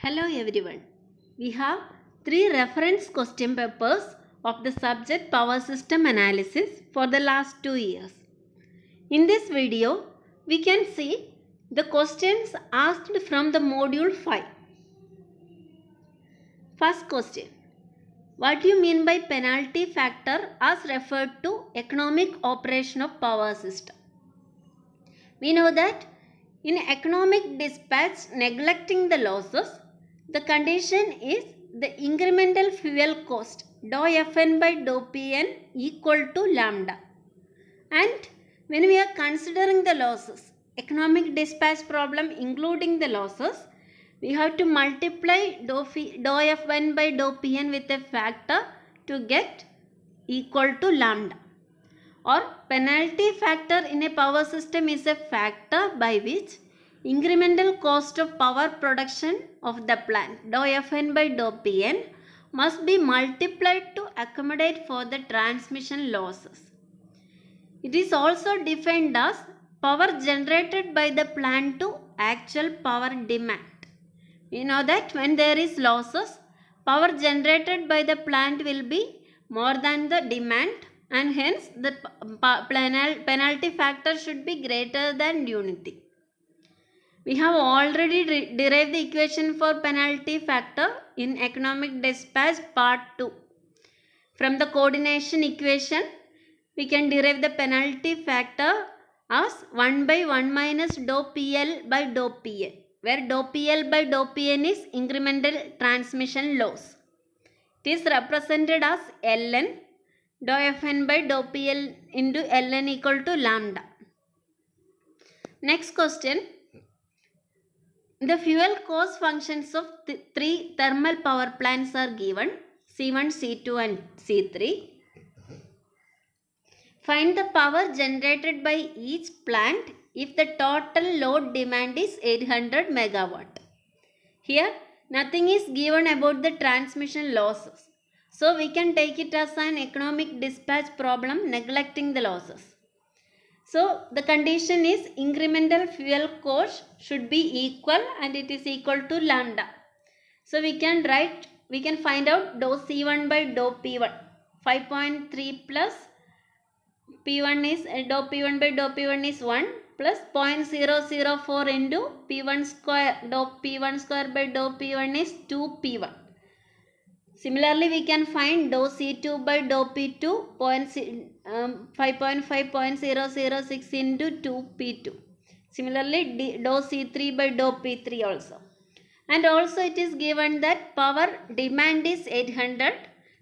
Hello everyone. We have three reference question papers of the subject power system analysis for the last two years. In this video, we can see the questions asked from the module 5. First question. What do you mean by penalty factor as referred to economic operation of power system? We know that in economic dispatch neglecting the losses the condition is the incremental fuel cost dou Fn by dou Pn equal to lambda. And when we are considering the losses, economic dispatch problem including the losses, we have to multiply dou, phi, dou F1 by dou Pn with a factor to get equal to lambda. Or penalty factor in a power system is a factor by which incremental cost of power production of the plant dou Fn by dou Pn must be multiplied to accommodate for the transmission losses. It is also defined as power generated by the plant to actual power demand. You know that when there is losses, power generated by the plant will be more than the demand and hence the penalty factor should be greater than unity. We have already derived the equation for penalty factor in economic dispatch part 2. From the coordination equation, we can derive the penalty factor as 1 by 1 minus dou PL by dou PN, where dou PL by dou PN is incremental transmission loss. It is represented as Ln dou Fn by dou PL into Ln equal to lambda. Next question. The fuel cost functions of th three thermal power plants are given C1, C2 and C3. Find the power generated by each plant if the total load demand is 800 megawatt. Here nothing is given about the transmission losses. So we can take it as an economic dispatch problem neglecting the losses. So the condition is incremental fuel cost should be equal and it is equal to lambda. So we can write, we can find out dou C1 by dou P1. 5.3 plus P1 is, uh, dou P1 by dou P1 is 1 plus 0.004 into P1 square, dou P1 square by dou P1 is 2 P1. Similarly, we can find dou C2 by dou P2 5.5.006 um, into 2P2. Similarly, dou C3 by dou P3 also. And also it is given that power demand is 800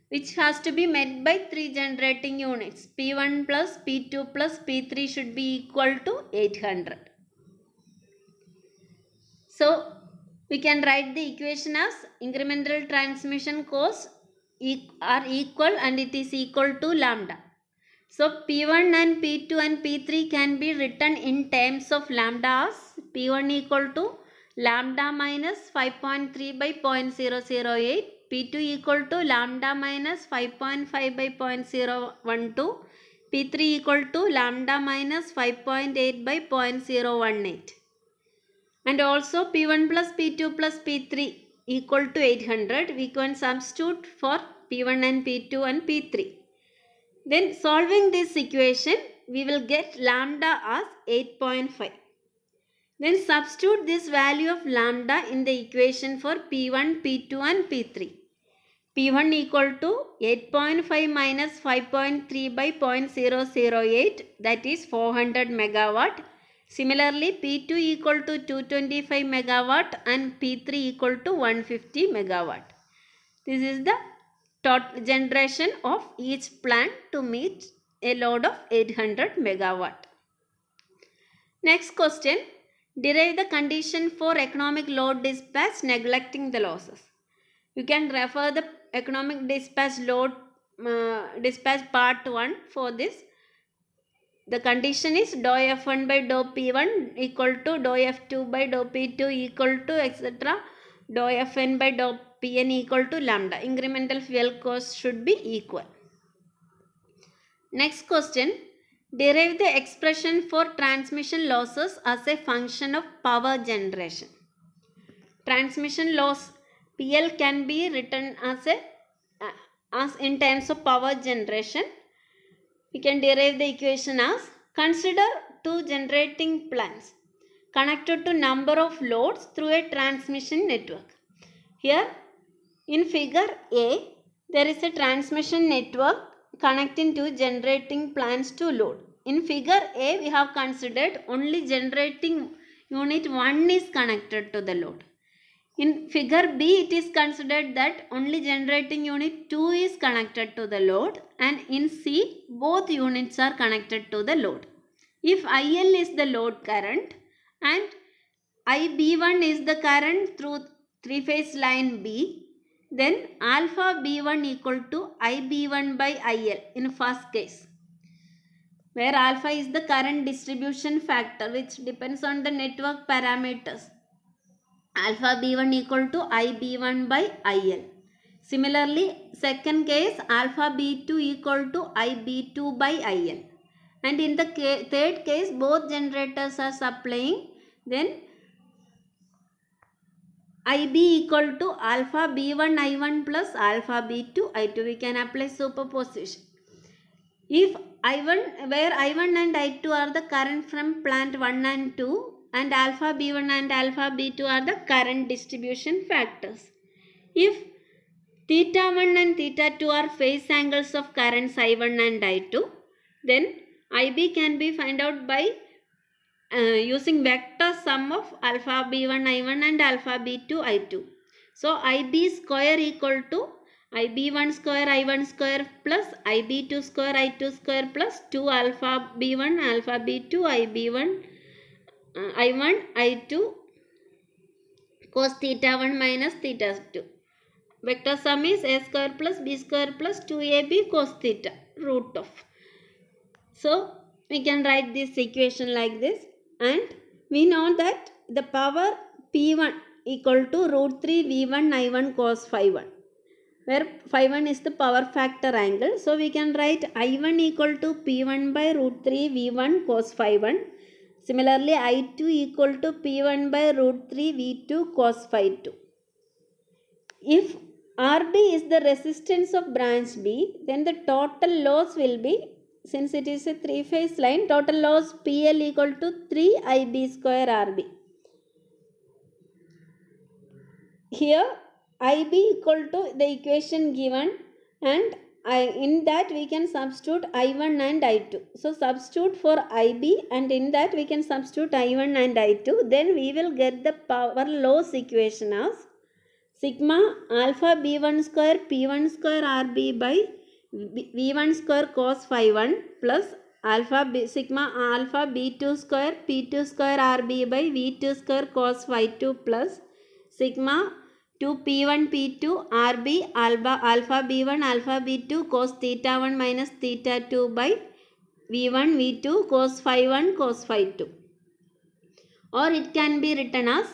which has to be met by 3 generating units. P1 plus P2 plus P3 should be equal to 800. So, we can write the equation as incremental transmission cost are equal and it is equal to lambda. So P1 and P2 and P3 can be written in terms of lambda as P1 equal to lambda minus 5.3 by 0.008, P2 equal to lambda minus 5.5 by 0.012, P3 equal to lambda minus 5.8 by 0.018 and also P1 plus P2 plus P3 equal to 800 we can substitute for P1 and P2 and P3. Then solving this equation we will get lambda as 8.5. Then substitute this value of lambda in the equation for P1, P2 and P3. P1 equal to 8.5 minus 5.3 by 0.008 that is 400 megawatt Similarly, P2 equal to 225 megawatt and P3 equal to 150 megawatt. This is the total generation of each plant to meet a load of 800 megawatt. Next question. Derive the condition for economic load dispatch neglecting the losses. You can refer the economic dispatch load uh, dispatch part 1 for this the condition is dou F1 by dou P1 equal to dou F2 by dou P2 equal to etc. Dou Fn by dou Pn equal to lambda. Incremental fuel cost should be equal. Next question. Derive the expression for transmission losses as a function of power generation. Transmission loss PL can be written as a uh, as in terms of power generation we can derive the equation as consider two generating plants connected to number of loads through a transmission network. Here in figure A there is a transmission network connecting two generating plants to load. In figure A we have considered only generating unit 1 is connected to the load. In figure B, it is considered that only generating unit 2 is connected to the load and in C, both units are connected to the load. If IL is the load current and IB1 is the current through three-phase line B, then alpha B1 equal to IB1 by IL in first case where alpha is the current distribution factor which depends on the network parameters alpha b1 equal to ib1 by il. Similarly, second case alpha b2 equal to ib2 by il. And in the third case, both generators are supplying. Then ib equal to alpha b1 i1 plus alpha b2 i2. We can apply superposition. If i1, where i1 and i2 are the current from plant 1 and 2, and alpha b1 and alpha b2 are the current distribution factors. If theta 1 and theta 2 are phase angles of currents i1 and i2, then ib can be found out by uh, using vector sum of alpha b1 i1 and alpha b2 i2. So ib square equal to ib1 square i1 square plus ib2 square i2 square plus 2 alpha b1 alpha b2 ib1 i1 uh, i2 cos theta 1 minus theta 2 vector sum is a square plus b square plus 2ab cos theta root of so we can write this equation like this and we know that the power p1 equal to root 3 v1 i1 cos phi 1 where phi 1 is the power factor angle. So we can write I1 equal to P1 by root 3 V1 cos phi 1 Similarly, I2 equal to P1 by root 3 V2 cos phi 2. If RB is the resistance of branch B, then the total loss will be, since it is a three-phase line, total loss PL equal to 3 IB square RB. Here, IB equal to the equation given and I, in that we can substitute I1 and I2. So substitute for IB and in that we can substitute I1 and I2. Then we will get the power loss equation as sigma alpha B1 square P1 square RB by V1 square cos phi 1 plus alpha B, sigma alpha B2 square P2 square RB by V2 square cos phi 2 plus sigma Two P1, P2, RB, alpha, alpha B1, alpha B2 cos theta 1 minus theta 2 by V1, V2 cos phi 1, cos phi 2. Or it can be written as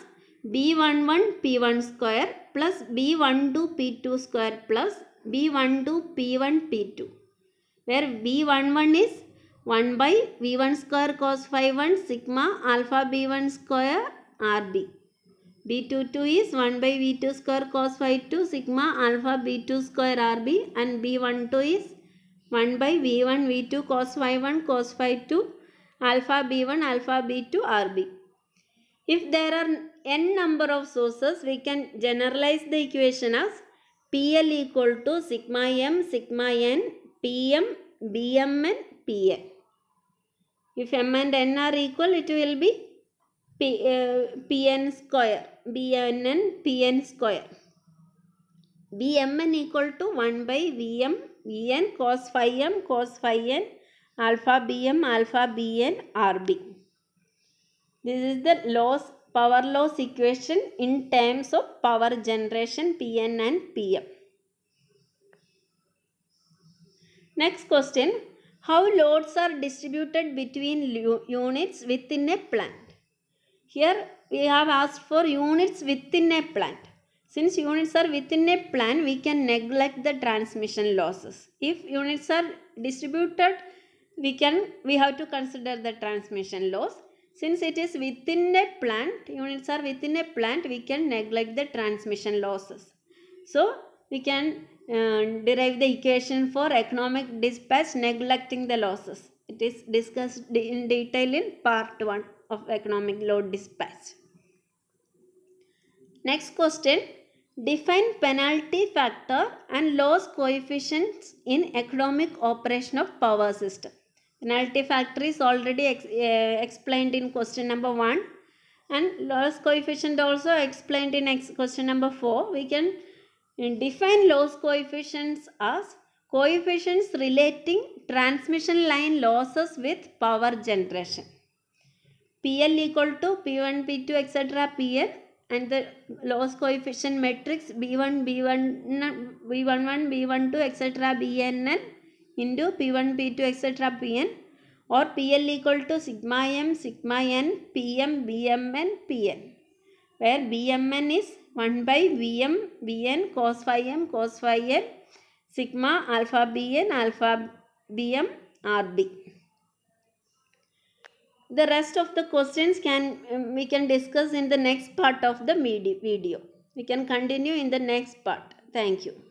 B11 P1 square plus B12 P2 square plus B12 P1 P2. Where B11 is 1 by V1 square cos phi 1 sigma alpha B1 square RB. B22 is 1 by V2 square cos phi 2 sigma alpha B2 square RB and B12 is 1 by V1 V2 cos phi 1 cos phi 2 alpha B1 alpha B2 RB. If there are n number of sources we can generalize the equation as PL equal to sigma m sigma n PM BMN PN. If m and n are equal it will be P, uh, Pn square, Bnn Pn square. Bmn equal to 1 by Vm, En cos phi m cos phi n alpha Bm alpha Bn Rb. This is the loss power loss equation in terms of power generation Pn and Pm. Next question. How loads are distributed between units within a plant? Here we have asked for units within a plant. Since units are within a plant, we can neglect the transmission losses. If units are distributed, we can we have to consider the transmission loss. Since it is within a plant, units are within a plant, we can neglect the transmission losses. So, we can uh, derive the equation for economic dispatch neglecting the losses. It is discussed in detail in part 1 of economic load dispatch. Next question. Define penalty factor and loss coefficients in economic operation of power system. Penalty factor is already ex uh, explained in question number 1 and loss coefficient also explained in ex question number 4. We can eh, define loss coefficients as coefficients relating transmission line losses with power generation. PL equal to P1, P2, etc. PF and the loss coefficient matrix B1, B1, B11, B12, etc. BNN into P1, P2, etc. PN or PL equal to sigma M, sigma N, PM, BMN, PN where BMN is 1 by Vm, Vn, cos phi M, cos phi M, sigma alpha Bn, alpha Bm, RB. the rest of the questions can um, we can discuss in the next part of the video we can continue in the next part thank you